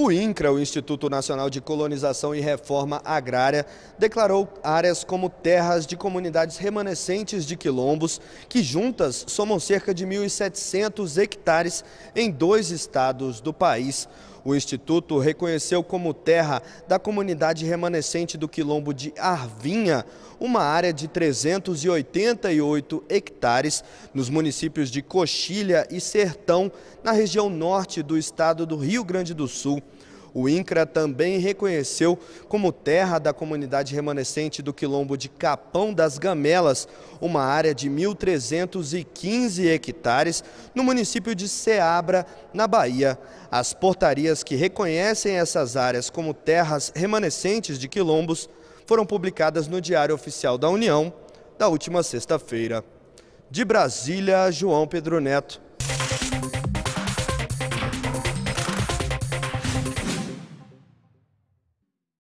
O INCRA, o Instituto Nacional de Colonização e Reforma Agrária, declarou áreas como terras de comunidades remanescentes de quilombos, que juntas somam cerca de 1.700 hectares em dois estados do país. O Instituto reconheceu como terra da comunidade remanescente do quilombo de Arvinha, uma área de 388 hectares nos municípios de Coxilha e Sertão, na região norte do estado do Rio Grande do Sul o INCRA também reconheceu como terra da comunidade remanescente do quilombo de Capão das Gamelas, uma área de 1.315 hectares no município de Ceabra, na Bahia. As portarias que reconhecem essas áreas como terras remanescentes de quilombos foram publicadas no Diário Oficial da União da última sexta-feira. De Brasília, João Pedro Neto.